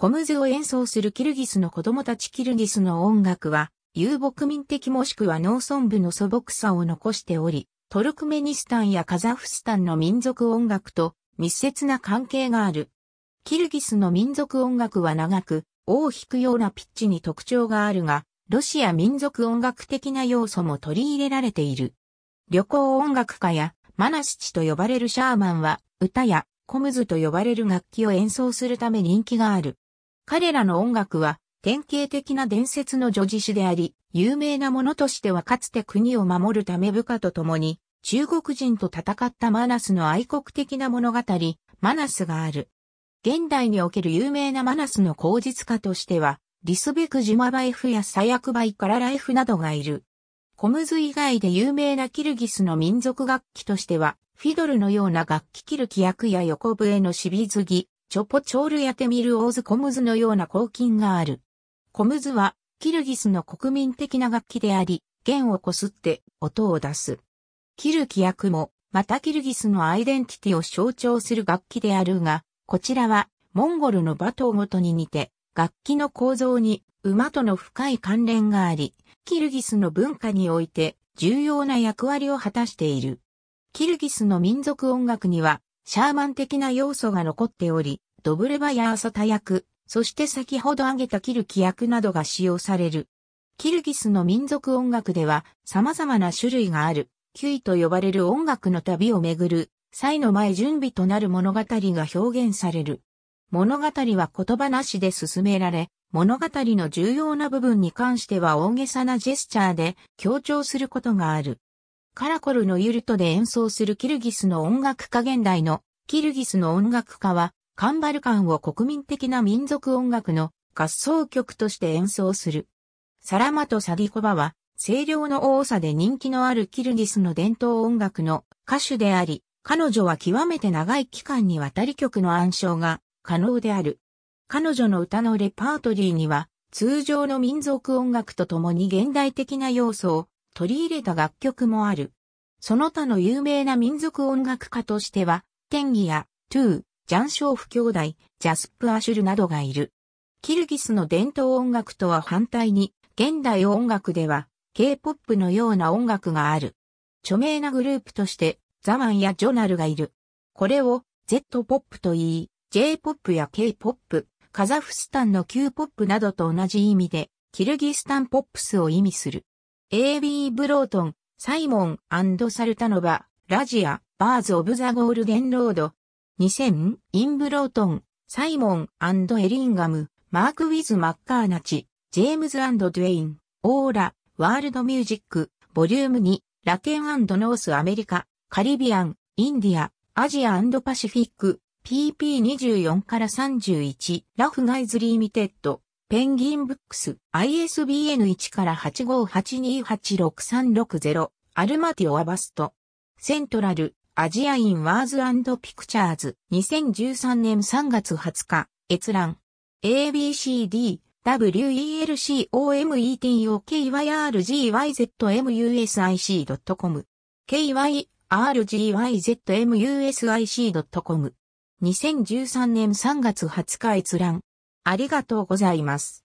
コムズを演奏するキルギスの子供たちキルギスの音楽は、遊牧民的もしくは農村部の素朴さを残しており、トルクメニスタンやカザフスタンの民族音楽と密接な関係がある。キルギスの民族音楽は長く、尾を引くようなピッチに特徴があるが、ロシア民族音楽的な要素も取り入れられている。旅行音楽家やマナシチと呼ばれるシャーマンは、歌やコムズと呼ばれる楽器を演奏するため人気がある。彼らの音楽は典型的な伝説の叙事詩であり、有名なものとしてはかつて国を守るため部下と共に中国人と戦ったマナスの愛国的な物語、マナスがある。現代における有名なマナスの口実家としては、リスベク・ジュマバエフやサヤクバイ・カララエフなどがいる。コムズ以外で有名なキルギスの民族楽器としては、フィドルのような楽器キルキ役や横笛のシビズギ、チョポチョールやテミルオーズコムズのような抗菌がある。コムズは、キルギスの国民的な楽器であり、弦をこすって音を出す。キルキ役も、またキルギスのアイデンティティを象徴する楽器であるが、こちらは、モンゴルのバトーごとに似て、楽器の構造に馬との深い関連があり、キルギスの文化において重要な役割を果たしている。キルギスの民族音楽には、シャーマン的な要素が残っており、ドブレバやアサタ役、そして先ほど挙げたキルキ役などが使用される。キルギスの民族音楽では様々な種類がある、キュイと呼ばれる音楽の旅をめぐる、際の前準備となる物語が表現される。物語は言葉なしで進められ、物語の重要な部分に関しては大げさなジェスチャーで強調することがある。カラコルのユルトで演奏するキルギスの音楽家現代のキルギスの音楽家はカンバルカンを国民的な民族音楽の合奏曲として演奏する。サラマとサディコバは、声量の多さで人気のあるキルギスの伝統音楽の歌手であり、彼女は極めて長い期間にわたり曲の暗唱が可能である。彼女の歌のレパートリーには、通常の民族音楽とともに現代的な要素を取り入れた楽曲もある。その他の有名な民族音楽家としては、天ギやトゥー、ジャンショーフ兄弟、ジャスプ・アシュルなどがいる。キルギスの伝統音楽とは反対に、現代音楽では K-POP のような音楽がある。著名なグループとして、ザマンやジョナルがいる。これを Z-POP と言い、J-POP や K-POP、カザフスタンの Q-POP などと同じ意味で、キルギスタンポップスを意味する。A.B. ブロートン、サイモンサルタノバ、ラジア、バーズ・オブ・ザ・ゴールデン・ロード、2000、インブロートン、サイモンエリンガム、マーク・ウィズ・マッカーナチ、ジェームズ・ドゥエイン、オーラ、ワールド・ミュージック、ボリューム2、ラテンノース・アメリカ、カリビアン、インディア、アジアパシフィック、PP24 から31、ラフガイズ・リーミテッド、ペンギンブックス、ISBN1 から85828636アルマティオ・アバスト、セントラル、アジアインワーズピクチャーズ2013年3月20日閲覧 ABCD WELCOMETOKYRGYZMUSIC.com kyrgyzmusic.com 2013年3月20日閲覧ありがとうございます。